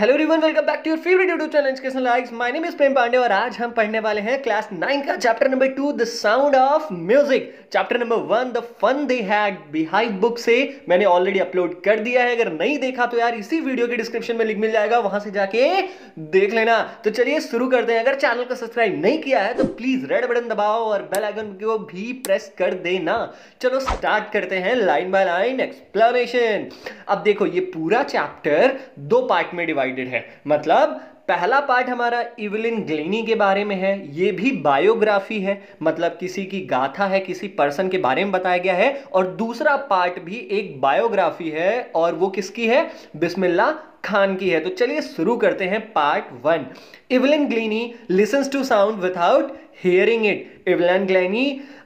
Hello everyone welcome back to your favourite YouTube channel education likes my name is Prem Pandey और आज हम पढ़ने वाले हैं क्लास नाइन का chapter number two the sound of music chapter number one the fun they had बिहाइंड book से मैंने ऑलरेडी अपलोड कर दिया है अगर नहीं देखा तो यार इसी वीडियो के डिस्क्रिप्शन में लिंक मिल जाएगा वहां से जाके देख लेना तो चलिए शुरू करते हैं अगर चैनल को सब्सक्राइब नहीं किया है तो प्लीज रेड बटन दबाओ और बेल आइकन को भी प्रेस कर देना चलो स्टार्ट करते हैं लाइन बाय लाइन एक्सप्लेनेशन अब देखो ये पूरा चैप्टर दो पार्ट में डिवाइड डिवाइडेड है मतलब पहला पार्ट हमारा इवलिन ग्लेनी के बारे में है ये भी बायोग्राफी है मतलब किसी की गाथा है किसी पर्सन के बारे में बताया गया है और दूसरा पार्ट भी एक बायोग्राफी है और वो किसकी है बिस्मिल्ला खान की है तो चलिए शुरू करते हैं part one Evelyn Glennie listens to sound without hearing it Evelyn Glennie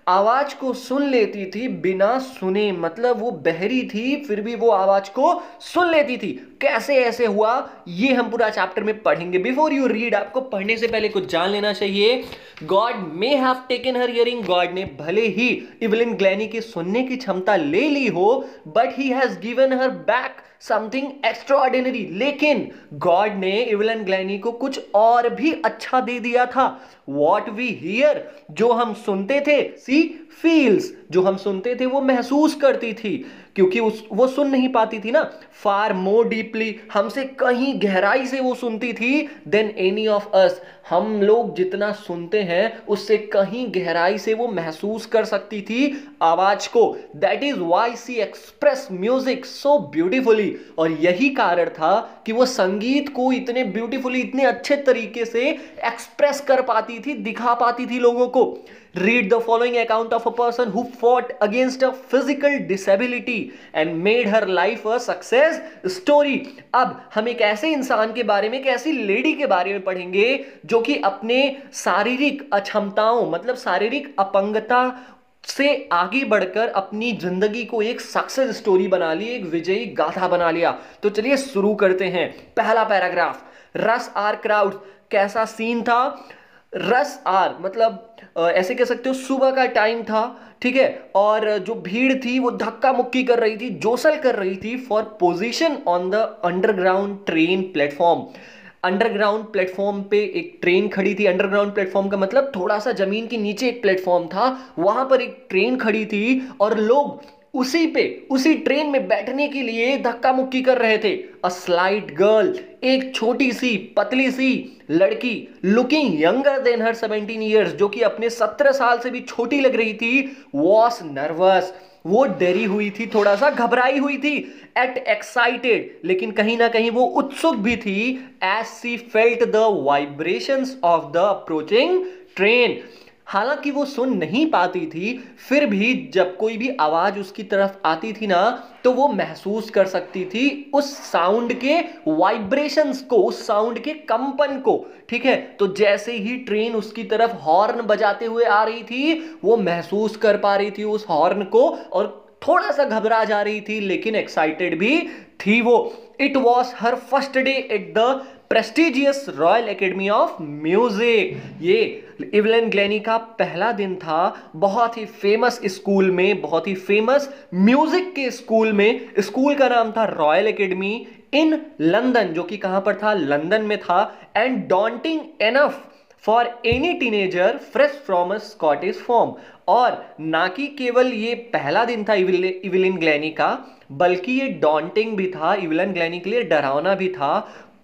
आवाज़ को सुन लेती थी बिना सुने मतलब वो बहरी थी फिर भी वो आवाज़ को सुन लेती थी कैसे ऐसे हुआ ये हम पूरा चैप्टर में पढ़ेंगे बिफोर यू रीड आपको पढ़ने से पहले कुछ जान लेना चाहिए God may have taken her hearing God ने भले ही इवलिन ग्लैनी की सुनने की क्षमता ले ली हो but he has given her back something extraordinary लेकिन गॉड ने इवलिन ग्लैनी को कुछ और भी अच्छा दे दिया था वॉट वी हियर जो हम सुनते थे सी फील्स जो हम सुनते थे वो महसूस करती थी क्योंकि उस वो सुन नहीं पाती थी ना फार मोर डीपली हमसे कहीं गहराई से वो सुनती थी देन एनी ऑफ अस हम लोग जितना सुनते हैं उससे कहीं गहराई से वो महसूस कर सकती थी आवाज को that is why she express music so beautifully और यही कारण था कि वो संगीत को इतने ब्यूटिफुली इतने अच्छे तरीके से एक्सप्रेस कर पाती थी दिखा पाती थी लोगों को read the following account of a person who fought against a physical disability and made her life a success story अब हम एक ऐसे इंसान के बारे में एक ऐसी लेडी के बारे में पढ़ेंगे जो कि अपने शारीरिक अक्षमताओं मतलब शारीरिक अपंगता से आगे बढ़कर अपनी जिंदगी को एक सक्सेस स्टोरी बना ली एक विजयी गाथा बना लिया तो चलिए शुरू करते हैं पहला पैराग्राफ रस आर क्राउड कैसा सीन था रस आर मतलब ऐसे कह सकते हो सुबह का टाइम था ठीक है और जो भीड़ थी वो धक्का मुक्की कर रही थी जोसल कर रही थी for position on the underground train platform underground platform पे एक ट्रेन खड़ी थी अंडरग्राउंड प्लेटफॉर्म का मतलब थोड़ा सा जमीन के नीचे एक प्लेटफॉर्म था वहां पर एक ट्रेन खड़ी थी और लोग उसी पे उसी ट्रेन में बैठने के लिए धक्का मुक्की कर रहे थे अ स्लाइट गर्ल एक छोटी सी पतली सी लड़की looking younger than her seventeen years जो कि अपने सत्रह साल से भी छोटी लग रही थी वॉस नर्वस वो डरी हुई थी थोड़ा सा घबराई हुई थी एट एक्साइटेड लेकिन कहीं ना कहीं वो उत्सुक भी थी as she felt the vibrations of the approaching train हालांकि वो सुन नहीं पाती थी फिर भी जब कोई भी आवाज़ उसकी तरफ आती थी ना तो वो महसूस कर सकती थी उस साउंड के वाइब्रेशंस को उस साउंड के कंपन को ठीक है तो जैसे ही ट्रेन उसकी तरफ हॉर्न बजाते हुए आ रही थी वो महसूस कर पा रही थी उस हॉर्न को और थोड़ा सा घबरा जा रही थी लेकिन एक्साइटेड भी थी वो it was her first day at the prestigious Royal Academy of Music ये इवलन ग्लैनी का पहला दिन था बहुत ही फेमस स्कूल में बहुत ही फेमस म्यूजिक के स्कूल में स्कूल का नाम था रॉयल एकेडमी इन लंदन जो कि कहां पर था लंदन में था and daunting enough for any teenager fresh from a Scottish farm और ना कि केवल ये पहला दिन था इविलिन ग्लैनी का बल्कि ये डॉन्टिंग भी था इविलन ग्लैनी के लिए डरावना भी था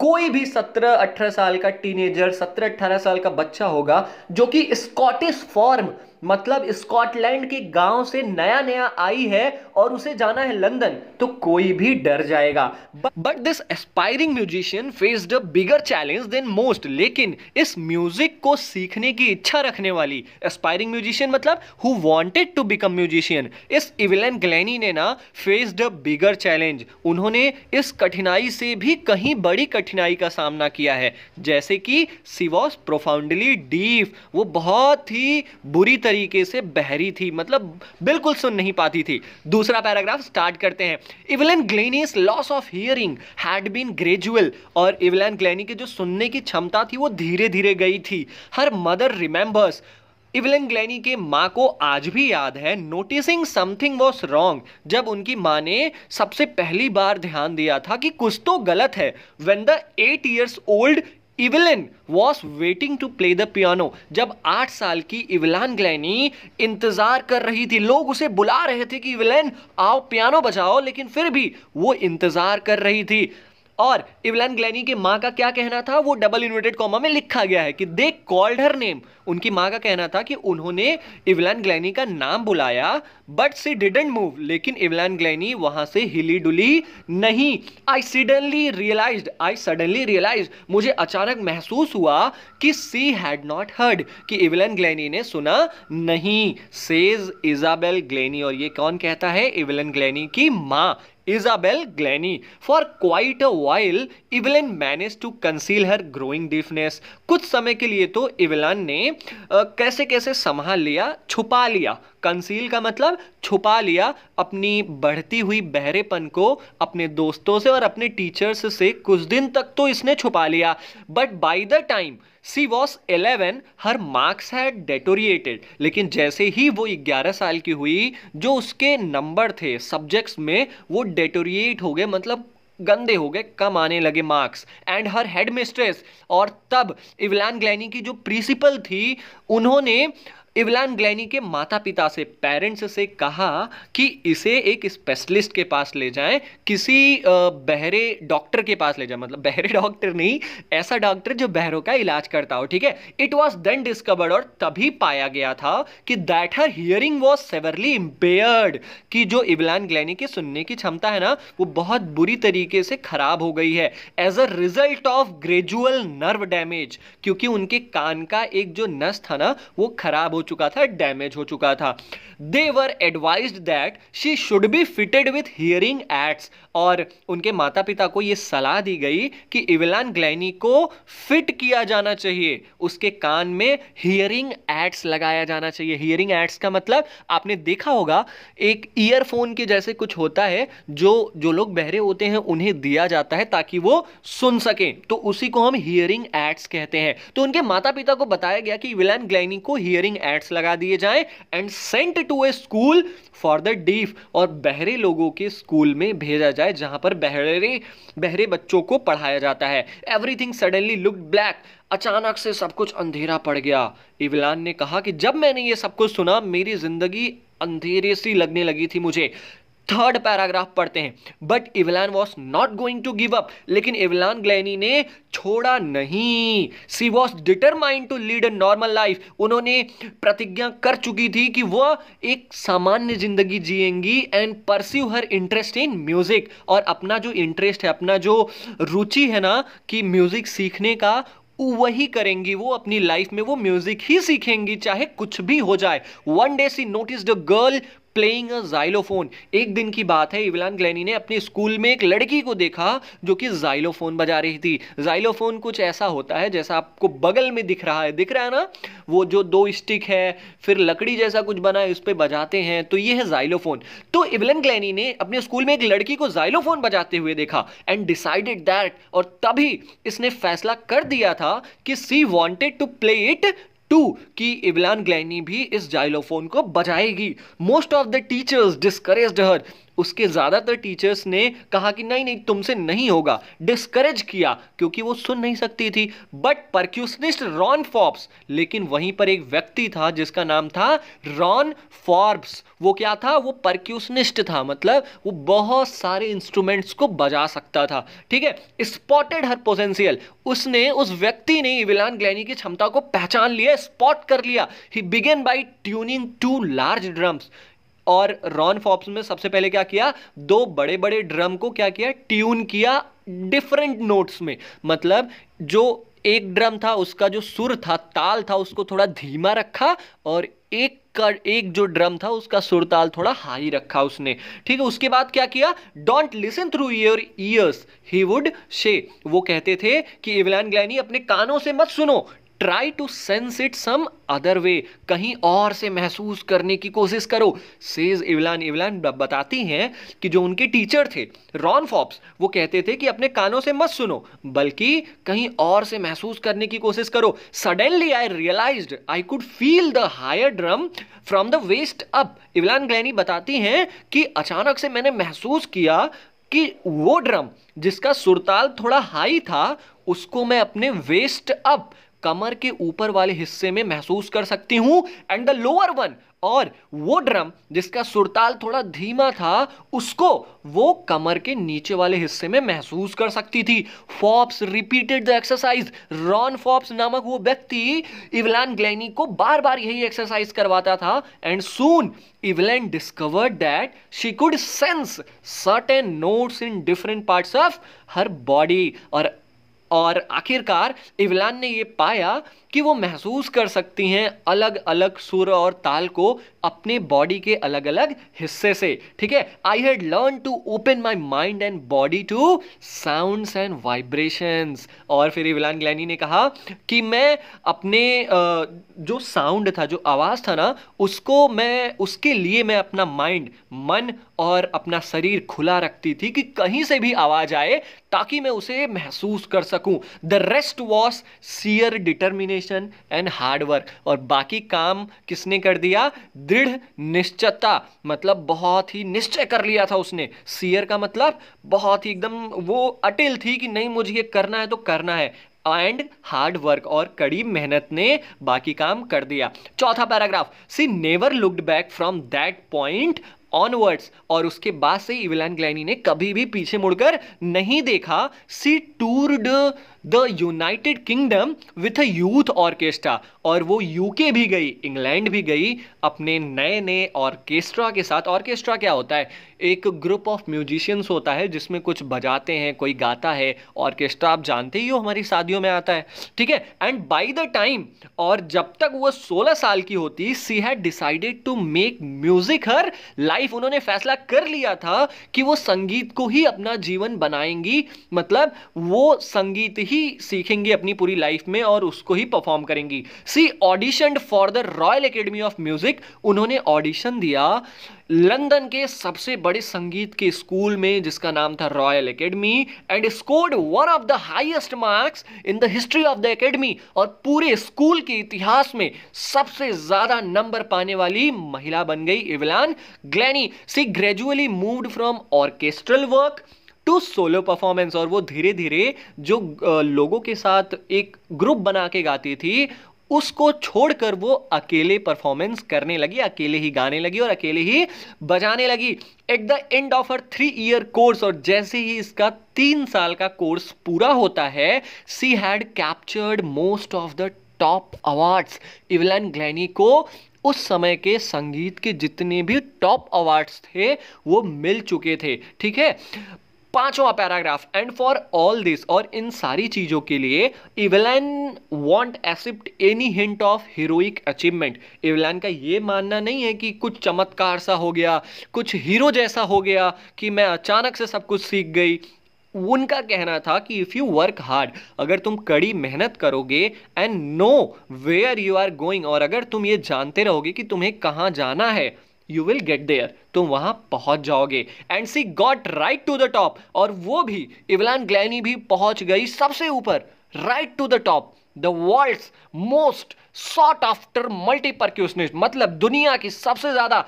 कोई भी 17-18 साल का टीनेजर 17-18 साल का बच्चा होगा जो कि स्कॉटिश फॉर्म मतलब स्कॉटलैंड के गांव से नया नया आई है और उसे जाना है लंदन तो कोई भी डर जाएगा but this aspiring musician faced a bigger challenge than most लेकिन इस म्यूजिक को सीखने की इच्छा रखने वाली एस्पायरिंग म्यूजिशियन मतलब who wanted to become musician इस इवेलन ग्लैनी ने ना फेस्ड अ बिगर चैलेंज उन्होंने इस कठिनाई से भी कहीं बड़ी कठिनाई का सामना किया है जैसे कि सी वॉज प्रोफाउंडली डीप वो बहुत ही बुरी तरह तरीके से बहरी थी मतलब बिल्कुल सुन नहीं पाती थी दूसरा पैराग्राफ स्टार्ट करते हैं Evelyn Glennie's loss of hearing had been gradual और इवलन ग्लेनी की जो सुनने की क्षमता थी वो धीरे धीरे गई थी her mother remembers Evelyn Glennie के माँ को आज भी याद है नोटिसिंग समथिंग वॉज रॉन्ग जब उनकी माँ ने सबसे पहली बार ध्यान दिया था कि कुछ तो गलत है when the eight years old Evelyn was waiting to play the piano जब आठ साल की इवलान ग्लैनी इंतजार कर रही थी लोग उसे बुला रहे थे कि इवलिन आओ पियानो बजाओ लेकिन फिर भी वो इंतजार कर रही थी और इवलैन ग्लैनी के माँ का क्या कहना था वो डबल इन्वर्टेड कॉमा में लिखा गया है कि दे कॉल्ड हर नेम उनकी माँ का कहना था कि उन्होंने इवलैन ग्लैनी का नाम बुलाया बट सी डिडेंट मूव लेकिन इवलैन ग्लैनी वहां से हिली डुली नहीं I suddenly realise I suddenly realise मुझे अचानक महसूस हुआ कि सी हैड नॉट हर्ड कि इवलैन ग्लैनी ने सुना नहीं सेज इजाबेल ग्लैनी और ये कौन कहता है इवलैन ग्लैनी की माँ Isabel Glenny. For quite a while, Evelyn managed to conceal her growing deafness. कुछ समय के लिए तो इवलान ने कैसे कैसे संभाल लिया छुपा लिया कंसील का मतलब छुपा लिया अपनी बढ़ती हुई बहरेपन को अपने दोस्तों से और अपने टीचर्स से कुछ दिन तक तो इसने छुपा लिया but by the time she was eleven her marks had deteriorated लेकिन जैसे ही वो ग्यारह साल की हुई जो उसके नंबर थे सब्जेक्ट्स में वो डेटोरिएट हो गए मतलब गंदे हो गए कम आने लगे marks and her headmistress और तब इवलान ग्लैनी की जो प्रिंसिपल थी उन्होंने इवलान ग्लैनी के माता पिता से पेरेंट्स से कहा कि इसे एक स्पेशलिस्ट के पास ले जाएं किसी बहरे डॉक्टर के पास ले जाएं मतलब बहरे डॉक्टर नहीं ऐसा डॉक्टर जो बहरों का इलाज करता हो ठीक है इट वॉज देन डिस्कवर्ड और तभी पाया गया था कि that her hearing was severely impaired कि जो इवलान ग्लैनी की सुनने की क्षमता है ना वो बहुत बुरी तरीके से खराब हो गई है as a result of gradual nerve damage क्योंकि उनके कान का एक जो नस था ना वो खराब हो चुका था डैमेज हो चुका था they were advise that she should be fitted with hearing aids और उनके माता पिता को ये सलाह दी गई कि इवलान ग्लैनी को फिट किया जाना चाहिए उसके कान में हियरिंग एड्स लगाया जाना चाहिए हियरिंग एड्स का मतलब आपने देखा होगा एक ईयरफोन के जैसे कुछ होता है जो जो लोग बहरे होते हैं उन्हें दिया जाता है ताकि वो सुन सकें तो उसी को हम हियरिंग एड्स कहते हैं तो उनके माता पिता को बताया गया कि विलैन ग्लैनी को हियरिंग एड्स लगा दिए जाएं and sent to a school for the deaf और बहरे लोगों के स्कूल में भेजा जाए जहां पर बहरे बहरे बच्चों को पढ़ाया जाता है एवरीथिंग सडनली लुक ब्लैक अचानक से सब कुछ अंधेरा पड़ गया इवलान ने कहा कि जब मैंने ये सब कुछ सुना मेरी ज़िंदगी अंधेरे सी लगने लगी थी मुझे थर्ड पैराग्राफ पढ़ते हैं but Evelyn was not going to give up लेकिन इवलान ग्लैनी ने छोड़ा नहीं she was determined to lead a normal life उन्होंने प्रतिज्ञा कर चुकी थी कि वह एक सामान्य जिंदगी जिएंगी and pursue her interest in music और अपना जो इंटरेस्ट है अपना जो रुचि है ना कि म्यूजिक सीखने का वही करेंगी वो अपनी लाइफ में वो म्यूजिक ही सीखेंगी चाहे कुछ भी हो जाए one day she notice the girl playing a xylophone एक दिन की बात है इवलान ग्लैनी ने अपने स्कूल में एक लड़की को देखा जो कि जाइलोफोन बजा रही थी जाइलोफोन कुछ ऐसा होता है जैसा आपको बगल में दिख रहा है दिख रहा है ना वो जो दो स्टिक है फिर लकड़ी जैसा कुछ बना है उस पर बजाते हैं तो ये है जाइलोफोन तो इवलन ग्लैनी ने अपने स्कूल में एक लड़की को जाइलोफोन बजाते हुए देखा एंड डिसाइडेड दैट और तभी इसने फैसला कर दिया था कि she wanted to play it too कि इवलान ग्लैनी भी इस जाइलोफोन को बचाएगी most of the teachers discourage her उसके ज़्यादातर टीचर्स ने कहा कि नहीं नहीं तुमसे नहीं होगा डिस्करेज किया क्योंकि वो सुन नहीं सकती थी बट परक्यूशनिस्ट रॉन फॉर्ब्स लेकिन वहीं पर एक व्यक्ति था जिसका नाम था रॉन फॉर्ब्स वो क्या था वो परक्यूशनिस्ट था मतलब वो बहुत सारे इंस्ट्रूमेंट्स को बजा सकता था ठीक है स्पॉटेड हर पोटेंशियल उसने उस व्यक्ति ने विलान ग्लैनी की क्षमता को पहचान लिया स्पॉट कर लिया he began by tuning two large drums और रॉन फॉप्स में सबसे पहले क्या किया दो बड़े बड़े ड्रम को क्या किया ट्यून किया डिफरेंट नोट्स में मतलब जो एक ड्रम था उसका जो सुर था ताल था उसको थोड़ा धीमा रखा और एक का एक जो ड्रम था उसका सुर ताल थोड़ा हाई रखा उसने ठीक है उसके बाद क्या किया don't listen through your ears he would say वो कहते थे कि इवलान ग्लैनी अपने कानों से मत सुनो try to sense it some other way कहीं और से महसूस करने की कोशिश करो सेज इवलान इवलान बताती हैं कि जो उनके टीचर थे रॉन फॉप्स वो कहते थे कि अपने कानों से मत सुनो बल्कि कहीं और से महसूस करने की कोशिश करो suddenly I realise I could feel the higher drum from the waist up Evelyn Glennie बताती हैं कि अचानक से मैंने महसूस किया कि वो ड्रम जिसका सुरताल थोड़ा हाई था उसको मैं अपने वेस्ट अप कमर के ऊपर वाले हिस्से में महसूस कर सकती हूँ एंड द लोअर वन और वो ड्रम जिसका सुरताल थोड़ा धीमा था उसको वो कमर के नीचे वाले हिस्से में महसूस कर सकती थी Forbes repeated the exercise Ron Forbes नामक वो व्यक्ति इवलान ग्लैनी को बार बार यही एक्सरसाइज करवाता था and soon Evelyn discovered that she could sense certain notes in different parts of her body और और आखिरकार इवलान ने ये पाया कि वो महसूस कर सकती हैं अलग अलग सुर और ताल को अपने बॉडी के अलग अलग हिस्से से ठीक है I had learn to open my mind and body to sounds and vibrations और फिर इवलान ग्लैनी ने कहा कि मैं अपने जो साउंड था जो आवाज़ था ना उसको मैं उसके लिए मैं अपना माइंड मन और अपना शरीर खुला रखती थी कि कहीं से भी आवाज़ आए ताकि मैं उसे महसूस कर सकूं the rest was sheer determination dedication and hard work और बाकी काम किसने कर दिया दृढ़ निश्चयता मतलब बहुत ही निश्चय कर लिया था उसने सीयर का मतलब बहुत ही एकदम वो अटिल थी कि नहीं मुझे ये करना है तो करना है एंड हार्ड वर्क और कड़ी मेहनत ने बाकी काम कर दिया चौथा paragraph she never looked back from that point onwards और उसके बाद से इवेलैन ग्लैनी ने कभी भी पीछे मुड़कर नहीं देखा she toured the United Kingdom with a youth orchestra और वो यूके भी गई इंग्लैंड भी गई अपने नए नए ऑर्केस्ट्रा के साथ ऑर्केस्ट्रा क्या होता है एक ग्रुप ऑफ म्यूजिशियंस होता है जिसमें कुछ बजाते हैं कोई गाता है ऑर्केस्ट्रा आप जानते ही हो हमारी शादियों में आता है ठीक है एंड बाई द टाइम और जब तक वो सोलह साल की होती she had decided to make music her life उन्होंने फैसला कर लिया था कि वो संगीत को ही अपना जीवन बनाएंगी मतलब वो संगीत ही सीखेंगी अपनी पूरी लाइफ में और उसको ही परफॉर्म करेंगी she audition for the Royal Academy of Music उन्होंने ऑडिशन दिया लंदन के सबसे बड़े संगीत के स्कूल में जिसका नाम था Royal Academy and scored one of the highest marks in the history of the academy और पूरे स्कूल के इतिहास में सबसे ज्यादा नंबर पाने वाली महिला बन गई Evelyn Glennie she gradually moved from orchestral work to solo performance और वो धीरे धीरे जो लोगों के साथ एक ग्रुप बना के गाती थी उसको छोड़कर वो अकेले परफॉर्मेंस करने लगी अकेले ही गाने लगी और अकेले ही बजाने लगी at the end of her three year course और जैसे ही इसका तीन साल का कोर्स पूरा होता है she had captured most of the top awards Evelyn Glennie को उस समय के संगीत के जितने भी टॉप अवार्ड्स थे वो मिल चुके थे ठीक है पांचवा paragraph and for all this और इन सारी चीज़ों के लिए Evelyn won't accept any hint of heroic achievement Evelyn का ये मानना नहीं है कि कुछ चमत्कार सा हो गया कुछ हीरो जैसा हो गया कि मैं अचानक से सब कुछ सीख गई उनका कहना था कि इफ़ यू वर्क हार्ड अगर तुम कड़ी मेहनत करोगे and know where you are going और अगर तुम ये जानते रहोगे कि तुम्हें कहाँ जाना है यू विल गेट देयर तुम वहां पहुंच जाओगे and she got right to the top और वो भी इवलान ग्लैनी भी पहुंच गई सबसे ऊपर right to the top the world most sought after multipercussionist मतलब दुनिया की सबसे ज़्यादा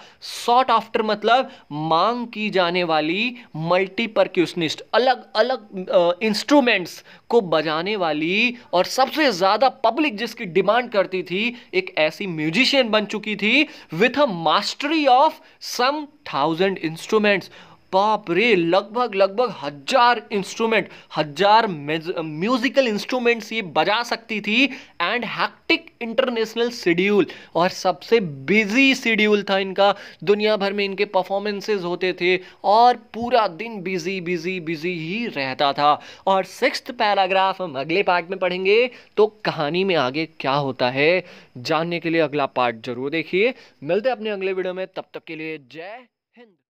सॉट आफ्टर मतलब मांग की जाने वाली मल्टीपर्क्यूशनिस्ट अलग अलग इंस्ट्रूमेंट्स uh, को बजाने वाली और सबसे ज़्यादा पब्लिक जिसकी डिमांड करती थी एक ऐसी म्यूजिशियन बन चुकी थी with a mastery of some thousand instruments बाप रे लगभग लगभग हजार इंस्ट्रूमेंट हजार म्यूजिकल इंस्ट्रूमेंट्स ये बजा सकती थी एंड हैक्टिक इंटरनेशनल शेड्यूल और सबसे बिजी शेड्यूल था इनका दुनिया भर में इनके परफॉर्मेंसेज होते थे और पूरा दिन बिजी बिजी बिजी ही रहता था और सिक्स पैराग्राफ हम अगले पार्ट में पढ़ेंगे तो कहानी में आगे क्या होता है जानने के लिए अगला पार्ट जरूर देखिए मिलते अपने अगले वीडियो में तब तक के लिए जय हिंद